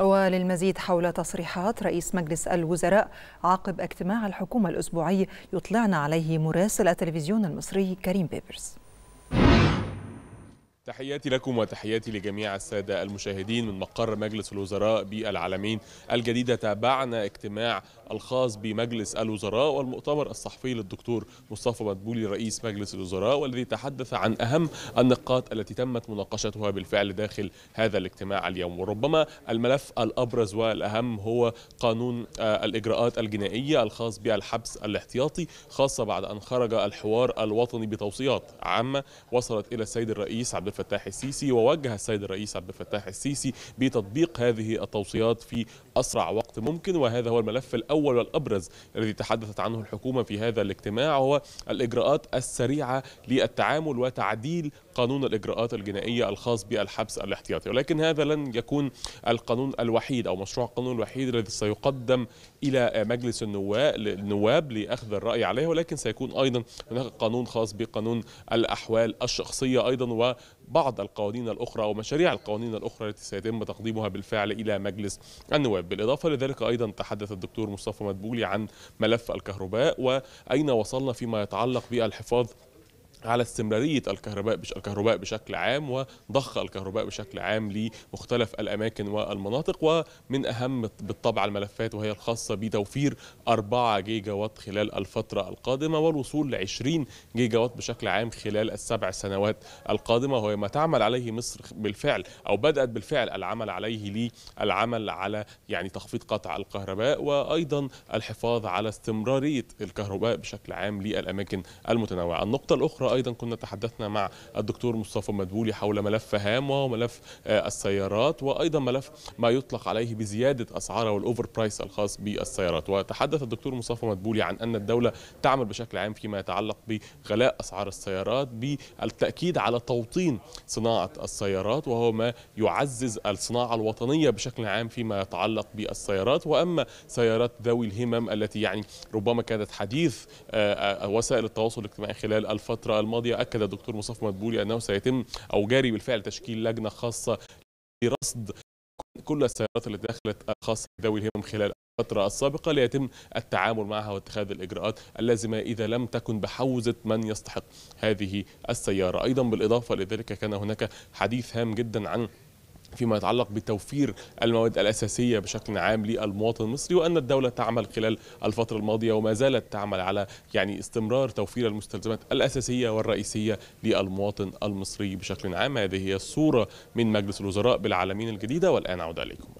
وللمزيد حول تصريحات رئيس مجلس الوزراء عقب اجتماع الحكومة الأسبوعي يطلعنا عليه مراسل التلفزيون المصري كريم بيبرز تحياتي لكم وتحياتي لجميع السادة المشاهدين من مقر مجلس الوزراء بالعالمين الجديدة تابعنا اجتماع الخاص بمجلس الوزراء والمؤتمر الصحفي للدكتور مصطفى مدبولي رئيس مجلس الوزراء والذي تحدث عن أهم النقاط التي تمت مناقشتها بالفعل داخل هذا الاجتماع اليوم وربما الملف الأبرز والأهم هو قانون آه، الإجراءات الجنائية الخاص بالحبس الاحتياطي خاصة بعد أن خرج الحوار الوطني بتوصيات عامة وصلت إلى السيد الرئيس عبد الفتاح السيسي ووجه السيد الرئيس عبد الفتاح السيسي بتطبيق هذه التوصيات في أسرع وقت ممكن وهذا هو الملف الأول والأبرز الذي تحدثت عنه الحكومة في هذا الاجتماع هو الإجراءات السريعة للتعامل وتعديل قانون الإجراءات الجنائية الخاص بالحبس الاحتياطي ولكن هذا لن يكون القانون الوحيد أو مشروع القانون الوحيد الذي سيقدم إلى مجلس النواب لأخذ الرأي عليه ولكن سيكون أيضا هناك قانون خاص بقانون الأحوال الشخصية أيضا و بعض القوانين الأخرى أو مشاريع القوانين الأخرى التي سيتم تقديمها بالفعل إلى مجلس النواب بالإضافة لذلك أيضا تحدث الدكتور مصطفى مدبولي عن ملف الكهرباء وأين وصلنا فيما يتعلق بالحفاظ على استمرارية الكهرباء بش... الكهرباء بشكل عام وضخ الكهرباء بشكل عام لمختلف الأماكن والمناطق ومن أهم بالطبع الملفات وهي الخاصة بتوفير 4 جيجا وات خلال الفترة القادمة والوصول ل 20 جيجا وات بشكل عام خلال السبع سنوات القادمة وهي ما تعمل عليه مصر بالفعل أو بدأت بالفعل العمل عليه للعمل على يعني تخفيض قطع الكهرباء وأيضا الحفاظ على استمرارية الكهرباء بشكل عام للأماكن المتنوعة النقطة الأخرى أيضا كنا تحدثنا مع الدكتور مصطفى مدبولي حول ملف هامة وملف آه، السيارات وأيضا ملف ما يطلق عليه بزيادة أسعارها والأوفر برايس الخاص بالسيارات وتحدث الدكتور مصطفى مدبولي عن أن الدولة تعمل بشكل عام فيما يتعلق بغلاء أسعار السيارات بالتأكيد على توطين صناعة السيارات وهو ما يعزز الصناعة الوطنية بشكل عام فيما يتعلق بالسيارات وأما سيارات ذوي الهمم التي يعني ربما كانت حديث آه، آه، وسائل التواصل الاجتماعي خلال الفترة الماضية أكد الدكتور مصطفى مدبولي أنه سيتم أو جاري بالفعل تشكيل لجنة خاصة لرصد كل السيارات التي دخلت خاصة ذوي الهمم خلال الفترة السابقة ليتم التعامل معها واتخاذ الإجراءات اللازمة إذا لم تكن بحوزة من يستحق هذه السيارة أيضا بالإضافة لذلك كان هناك حديث هام جدا عن فيما يتعلق بتوفير المواد الأساسية بشكل عام للمواطن المصري وأن الدولة تعمل خلال الفترة الماضية وما زالت تعمل على يعني استمرار توفير المستلزمات الأساسية والرئيسية للمواطن المصري بشكل عام هذه هي الصورة من مجلس الوزراء بالعالمين الجديدة والآن أعود إليكم